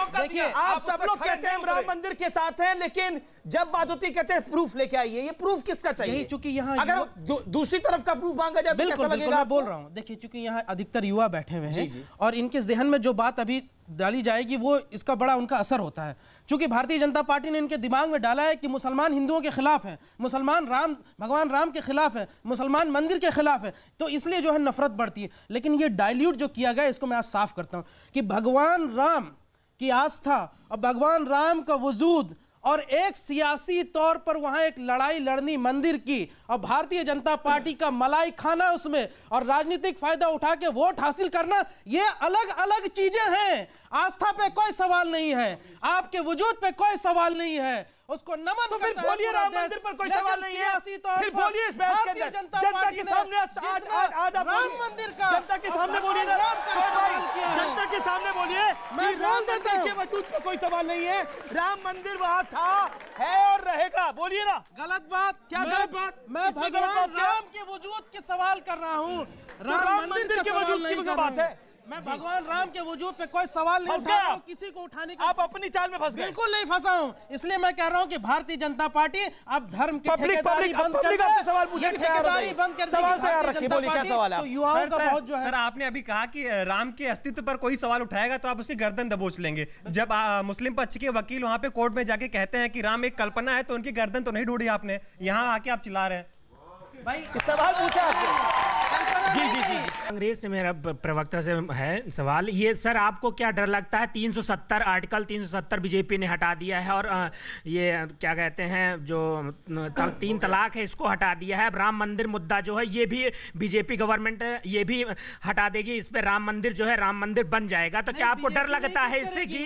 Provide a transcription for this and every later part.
देखिए आप सब लोग कहते हैं राम मंदिर के साथ हैं लेकिन जब बात होती कहते हैं प्रूफ लेके आइए ये प्रूफ किसका चाहिए चूंकि यहाँ अगर दूसरी तरफ का प्रूफ मांगा जाए तो बिल्कुल मैं बोल रहा हूँ देखिए चूंकि यहाँ अधिकतर युवा बैठे हुए हैं और इनके जहन में जो बात अभी डाली जाएगी वो इसका बड़ा उनका असर होता है क्योंकि भारतीय जनता पार्टी ने इनके दिमाग में डाला है कि मुसलमान हिंदुओं के खिलाफ हैं मुसलमान राम भगवान राम के खिलाफ हैं मुसलमान मंदिर के खिलाफ हैं तो इसलिए जो है नफरत बढ़ती है लेकिन ये डाइल्यूट जो किया गया इसको मैं आज साफ करता हूँ कि भगवान राम की आस्था और भगवान राम का वजूद और एक सियासी तौर पर वहां एक लड़ाई लड़नी मंदिर की और भारतीय जनता पार्टी का मलाई खाना उसमें और राजनीतिक फायदा उठा के वोट हासिल करना ये अलग अलग चीजें हैं आस्था पे कोई सवाल नहीं है आपके वजूद पे कोई सवाल नहीं है उसको नमन तो फिर बोलिए राम मंदिर पर कोई सवाल नहीं है फिर बोलिए इस बहस के अंदर जनता के सामने आज आज आज राम मंदिर का जनता के सामने बोलिए सामने बोलिए मैं राम मंदिर के वजूद पर कोई सवाल नहीं है राम मंदिर वहाँ था है और रहेगा बोलिए ना गलत बात क्या गलत बात मैं भगवान राम के वजूद के सवाल कर रहा हूँ राम मंदिर के वजूद की बात है मैं भगवान राम के वजूद पे कोई सवाल नहीं उठा रहा किसी को उठाने की आप अपनी चाल में फंस गए बिल्कुल नहीं फंसा हूँ इसलिए मैं कह रहा हूँ कि भारतीय जनता पार्टी अब धर्म की ठेकेदारी बंद कर सवाल तैयार रखिए बोलिए क्या सवाल है तो युवाओं का बहुत जो है सर आपने अभी कहा कि राम के अस्तित्व पर कोई सवाल उठाएगा तो आप उसकी गर्दन दबोच लेंगे जब मुस्लिम पक्ष के वकील वहाँ पे कोर्ट में जाके कहते हैं कि राम एक कल्पना है तो उनकी गर्दन तो नहीं ढूंढी आपने यहाँ आके आप चिल्ला रहे हैं भाई सवाल पूछा आपने जी जी जी अंग्रेज से मेरा प्रवक्ता से है सवाल ये सर आपको क्या डर लगता है 370 आर्टिकल 370 बीजेपी ने हटा दिया है और ये क्या कहते हैं जो तीन तलाक है इसको हटा दिया है राम मंदिर मुद्दा जो है ये भी बीजेपी गवर्नमेंट ये भी हटा देगी इस पर राम मंदिर जो है राम मंदिर बन जाएगा तो क्या आपको डर लगता है इससे कि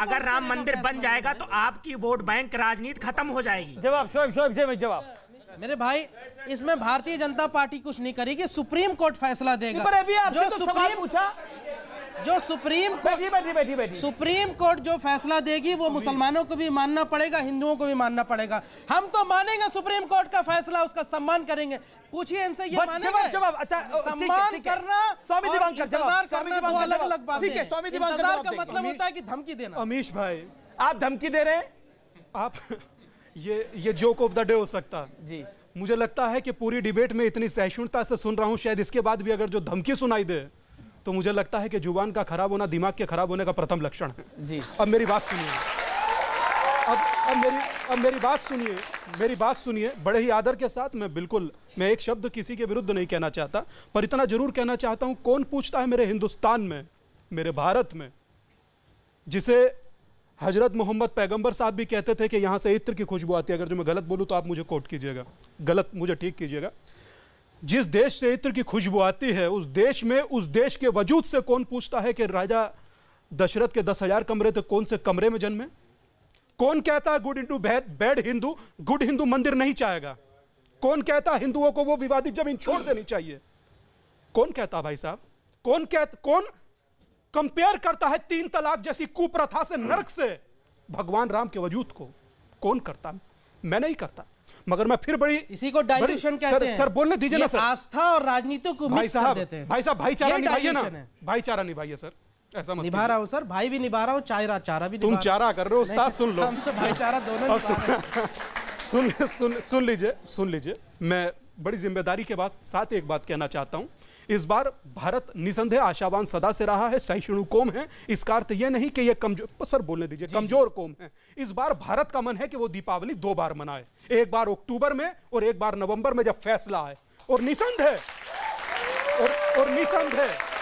अगर राम मंदिर बन जाएगा तो आपकी वोट बैंक राजनीति खत्म हो जाएगी जवाब जवाब मेरे भाई इसमें भारतीय जनता पार्टी कुछ नहीं करेगी सुप्रीम कोर्ट फैसला देगा पर अभी जो तो सुप्रीम पूछा जो सुप्रीम बैठी बैठी बैठी बैठी सुप्रीम कोर्ट जो फैसला देगी वो मुसलमानों को भी मानना पड़ेगा हिंदुओं को भी मानना पड़ेगा हम तो मानेंगे सुप्रीम कोर्ट का फैसला उसका सम्मान करेंगे पूछिए इनसे ये मानेंगे जवाब अच्छा सम्मान करना स्वामी दिवांकर जवाब स्वामी अलग अलग बात ठीक है स्वामी दिवांकर का मतलब होता है की धमकी देना अमीश भाई आप धमकी दे रहे हैं आप ये ये जोक ऑफ द डे हो सकता जी मुझे लगता है कि पूरी डिबेट में इतनी सहिष्णुता से सुन रहा हूँ शायद इसके बाद भी अगर जो धमकी सुनाई दे तो मुझे लगता है कि जुबान का खराब होना दिमाग के खराब होने का प्रथम लक्षण है जी अब मेरी बात सुनिए अब अब मेरी अब मेरी बात सुनिए मेरी बात सुनिए बड़े ही आदर के साथ मैं बिल्कुल मैं एक शब्द किसी के विरुद्ध नहीं कहना चाहता पर इतना जरूर कहना चाहता हूँ कौन पूछता है मेरे हिंदुस्तान में मेरे भारत में जिसे हजरत मोहम्मद पैगंबर साहब भी कहते थे कि यहाँ से इत्र की खुशबू आती है अगर जो मैं गलत बोलूँ तो आप मुझे कोट कीजिएगा गलत मुझे ठीक कीजिएगा जिस देश से इत्र की खुशबू आती है उस देश में उस देश के वजूद से कौन पूछता है कि राजा दशरथ के दस हजार कमरे थे कौन से कमरे में जन्मे कौन कहता है good into bad bad Hindu good Hindu मंदिर नहीं चाहेगा कौन कहता हिंदुओं को वो विवादित जमीन छोड़ देनी चाहिए कौन कहता भाई साहब कौन कह कौन कंपेयर करता है तीन तलाक जैसी कुप्रथा से नरक से भगवान राम के वजूद को कौन करता मैं नहीं करता मगर मैं फिर बड़ी इसी को डाइल्यूशन कहते सर, हैं सर बोलने दीजिए ना सर आस्था और राजनीति को मिक्स कर देते हैं भाई साहब भाईचारा निभाइए ना भाईचारा निभाइए सर ऐसा मत निभा रहा हूं सर भाई भी निभा रहा हूँ चायरा चारा भी तुम चारा कर रहे हो उस्ताद सुन लो हम तो भाईचारा दोनों सुन सुन सुन लीजिए सुन लीजिए मैं बड़ी जिम्मेदारी के बाद साथ एक बात कहना चाहता हूं इस बार भारत निसंदेह आशावान सदा से रहा है सहिष्णु कौम है इसका अर्थ यह नहीं कि यह कमजोर सर बोलने दीजिए कमजोर कौम है इस बार भारत का मन है कि वो दीपावली दो बार मनाए एक बार अक्टूबर में और एक बार नवंबर में जब फैसला आए और निसंदेह और, और निसंदेह